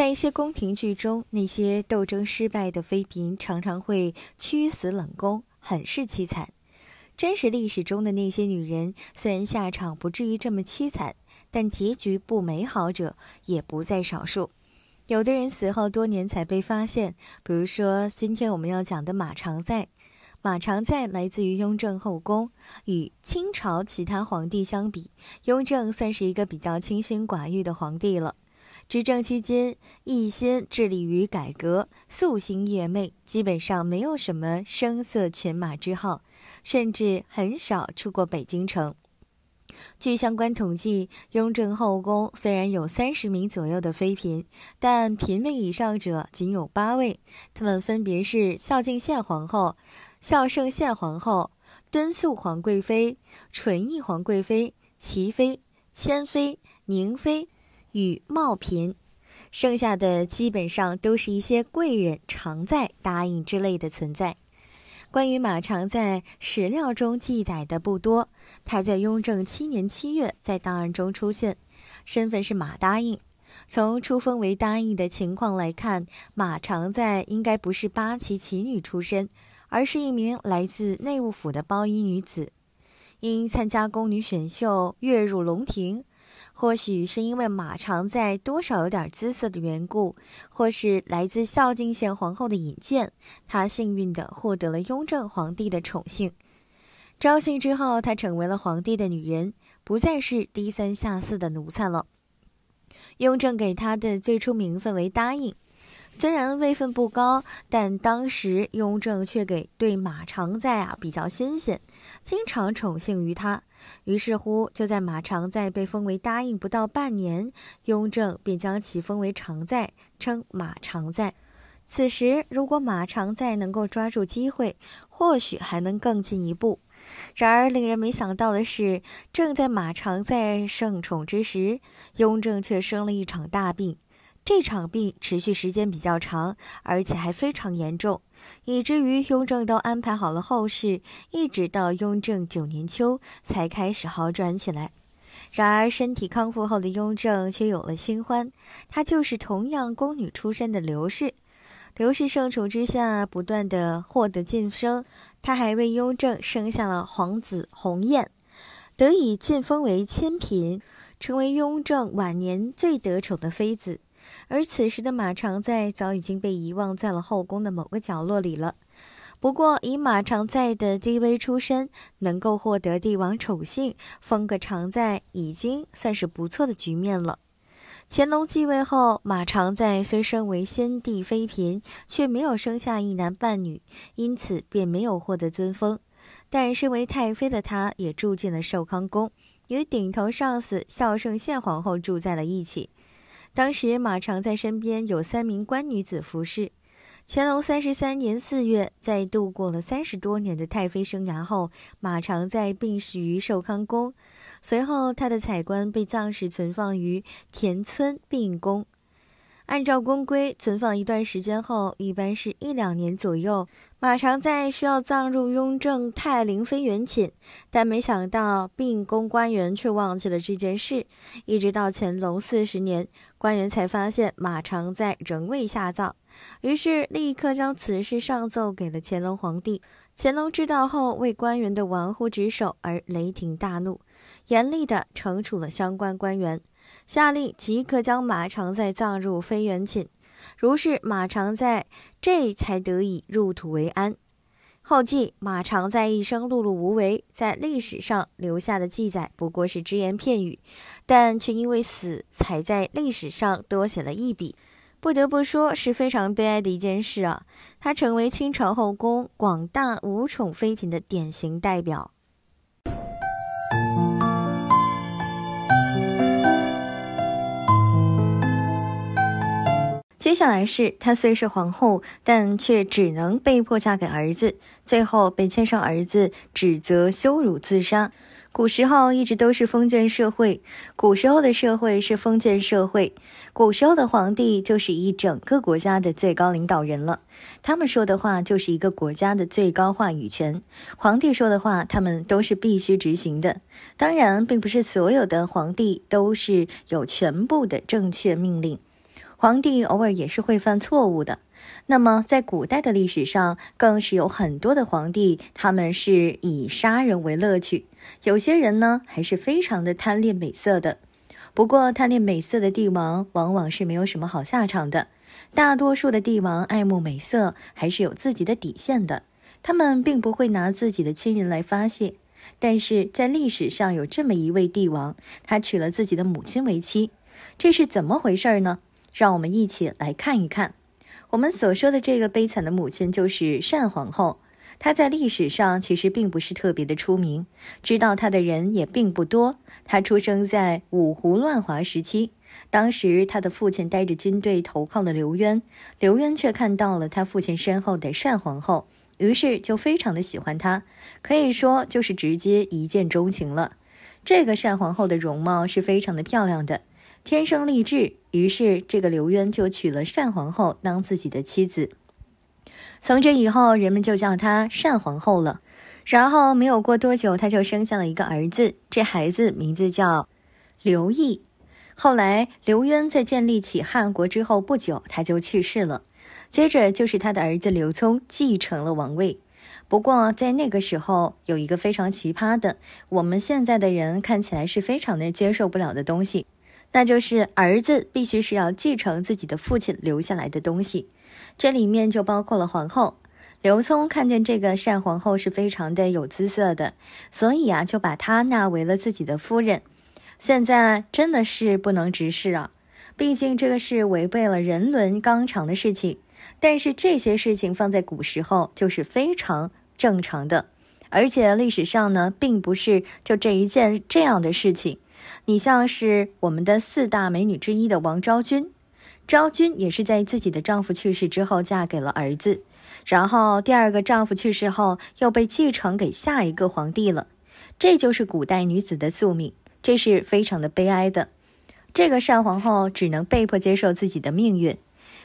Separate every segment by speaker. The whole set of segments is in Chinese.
Speaker 1: 在一些宫廷剧中，那些斗争失败的妃嫔常常会屈死冷宫，很是凄惨。真实历史中的那些女人，虽然下场不至于这么凄惨，但结局不美好者也不在少数。有的人死后多年才被发现，比如说今天我们要讲的马常在。马常在来自于雍正后宫，与清朝其他皇帝相比，雍正算是一个比较清心寡欲的皇帝了。执政期间，一心致力于改革，夙兴夜寐，基本上没有什么声色犬马之号，甚至很少出过北京城。据相关统计，雍正后宫虽然有三十名左右的妃嫔，但嫔位以上者仅有八位，他们分别是孝敬宪皇后、孝圣宪皇后、敦肃皇贵妃、纯懿皇贵妃、齐妃、谦妃、宁妃。与茂嫔，剩下的基本上都是一些贵人常在答应之类的存在。关于马常在，史料中记载的不多。他在雍正七年七月在档案中出现，身份是马答应。从出封为答应的情况来看，马常在应该不是八旗旗女出身，而是一名来自内务府的包衣女子，因参加宫女选秀，跃入龙庭，或许是因为马常在多少有点姿色的缘故，或是来自孝敬献皇后的引荐，他幸运地获得了雍正皇帝的宠幸。招幸之后，她成为了皇帝的女人，不再是低三下四的奴才了。雍正给她的最初名分为答应。虽然位分不高，但当时雍正却给对马常在啊比较新鲜，经常宠幸于他。于是乎，就在马常在被封为答应不到半年，雍正便将其封为常在，称马常在。此时，如果马常在能够抓住机会，或许还能更进一步。然而，令人没想到的是，正在马常在盛宠之时，雍正却生了一场大病。这场病持续时间比较长，而且还非常严重，以至于雍正都安排好了后事，一直到雍正九年秋才开始好转起来。然而，身体康复后的雍正却有了新欢，他就是同样宫女出身的刘氏。刘氏盛宠之下，不断的获得晋升，他还为雍正生下了皇子弘雁，得以晋封为千嫔，成为雍正晚年最得宠的妃子。而此时的马常在早已经被遗忘在了后宫的某个角落里了。不过，以马常在的低微出身，能够获得帝王宠幸，封个常在，已经算是不错的局面了。乾隆继位后，马常在虽身为先帝妃嫔，却没有生下一男半女，因此便没有获得尊封。但身为太妃的她，也住进了寿康宫，与顶头上司孝圣宪皇后住在了一起。当时马常在身边有三名官女子服侍。乾隆三十三年四月，在度过了三十多年的太妃生涯后，马常在病逝于寿康宫。随后，他的彩棺被暂时存放于田村病宫。按照宫规，存放一段时间后，一般是一两年左右。马常在需要葬入雍正泰陵妃园寝，但没想到病宫官员却忘记了这件事。一直到乾隆四十年，官员才发现马常在仍未下葬，于是立刻将此事上奏给了乾隆皇帝。乾隆知道后，为官员的玩忽职守而雷霆大怒，严厉地惩处了相关官员，下令即刻将马常在葬入妃园寝。如是，马常在这才得以入土为安。后记：马常在一生碌碌无为，在历史上留下的记载不过是只言片语，但却因为死才在历史上多写了一笔。不得不说，是非常悲哀的一件事啊！他成为清朝后宫广大无宠妃嫔的典型代表。接下来是她虽是皇后，但却只能被迫嫁给儿子，最后被亲上儿子指责羞辱自杀。古时候一直都是封建社会，古时候的社会是封建社会，古时候的皇帝就是一整个国家的最高领导人了，他们说的话就是一个国家的最高话语权，皇帝说的话他们都是必须执行的。当然，并不是所有的皇帝都是有全部的正确命令。皇帝偶尔也是会犯错误的，那么在古代的历史上，更是有很多的皇帝，他们是以杀人为乐趣。有些人呢，还是非常的贪恋美色的。不过贪恋美色的帝王，往往是没有什么好下场的。大多数的帝王爱慕美色，还是有自己的底线的，他们并不会拿自己的亲人来发泄。但是在历史上有这么一位帝王，他娶了自己的母亲为妻，这是怎么回事呢？让我们一起来看一看，我们所说的这个悲惨的母亲就是单皇后。她在历史上其实并不是特别的出名，知道她的人也并不多。她出生在五胡乱华时期，当时她的父亲带着军队投靠了刘渊，刘渊却看到了他父亲身后的单皇后，于是就非常的喜欢她，可以说就是直接一见钟情了。这个单皇后的容貌是非常的漂亮的。天生丽质，于是这个刘渊就娶了单皇后当自己的妻子。从这以后，人们就叫她单皇后了。然后没有过多久，她就生下了一个儿子，这孩子名字叫刘毅。后来刘渊在建立起汉国之后不久，他就去世了。接着就是他的儿子刘聪继承了王位。不过在那个时候，有一个非常奇葩的，我们现在的人看起来是非常的接受不了的东西。那就是儿子必须是要继承自己的父亲留下来的东西，这里面就包括了皇后刘聪看见这个单皇后是非常的有姿色的，所以啊就把她纳为了自己的夫人。现在真的是不能直视啊，毕竟这个是违背了人伦纲常的事情。但是这些事情放在古时候就是非常正常的，而且历史上呢并不是就这一件这样的事情。你像是我们的四大美女之一的王昭君，昭君也是在自己的丈夫去世之后嫁给了儿子，然后第二个丈夫去世后又被继承给下一个皇帝了。这就是古代女子的宿命，这是非常的悲哀的。这个单皇后只能被迫接受自己的命运。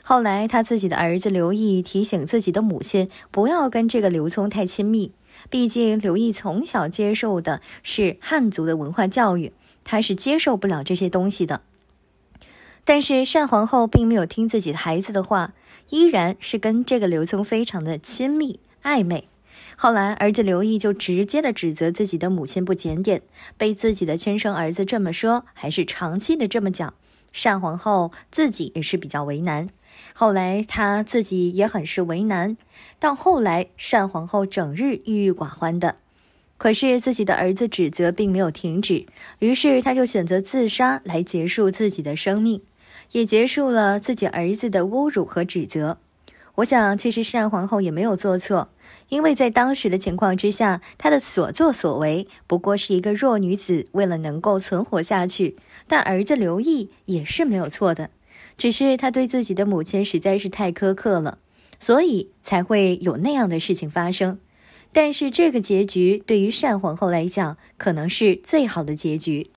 Speaker 1: 后来，她自己的儿子刘毅提醒自己的母亲不要跟这个刘聪太亲密，毕竟刘毅从小接受的是汉族的文化教育。她是接受不了这些东西的，但是单皇后并没有听自己的孩子的话，依然是跟这个刘聪非常的亲密暧昧。后来儿子刘毅就直接的指责自己的母亲不检点，被自己的亲生儿子这么说，还是长期的这么讲，单皇后自己也是比较为难。后来她自己也很是为难，到后来单皇后整日郁郁寡欢的。可是自己的儿子指责并没有停止，于是他就选择自杀来结束自己的生命，也结束了自己儿子的侮辱和指责。我想，其实善皇后也没有做错，因为在当时的情况之下，她的所作所为不过是一个弱女子为了能够存活下去。但儿子刘毅也是没有错的，只是他对自己的母亲实在是太苛刻了，所以才会有那样的事情发生。但是这个结局对于单皇后来讲，可能是最好的结局。